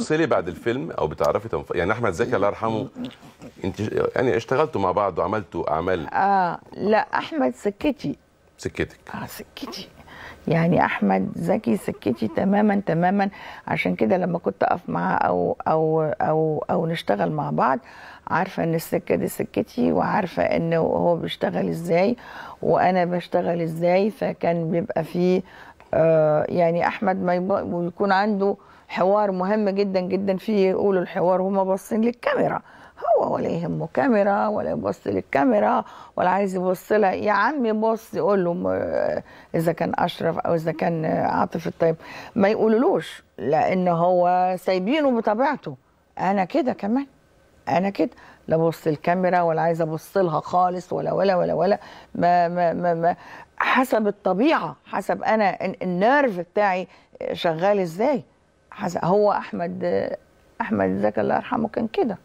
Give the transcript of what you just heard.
بتفصلي بعد الفيلم او بتعرفي تنف... يعني احمد زكي الله يرحمه انت يعني اشتغلتوا مع بعض وعملتوا اعمال اه لا احمد سكتي سكتك اه سكتي يعني احمد زكي سكتي تماما تماما عشان كده لما كنت اقف معاه او او او او نشتغل مع بعض عارفه ان السكه دي سكتي وعارفه انه هو بيشتغل ازاي وانا بشتغل ازاي فكان بيبقى فيه آه، يعني احمد ما يكون عنده حوار مهم جدا جدا فيه يقولوا الحوار وهما باصين للكاميرا هو ولا يهمه كاميرا ولا يبص للكاميرا ولا عايز يبص لها يا عم بص يقول له آه، اذا كان اشرف او اذا كان عاطف الطيب ما يقولولوش لان هو سايبينه بطبيعته انا كده كمان انا كده لا بص الكاميرا ولا عايزه ابص لها خالص ولا ولا ولا ولا ما ما ما, ما حسب الطبيعه حسب انا النيرف بتاعي شغال ازاي هو احمد احمد زكي الله يرحمه كان كده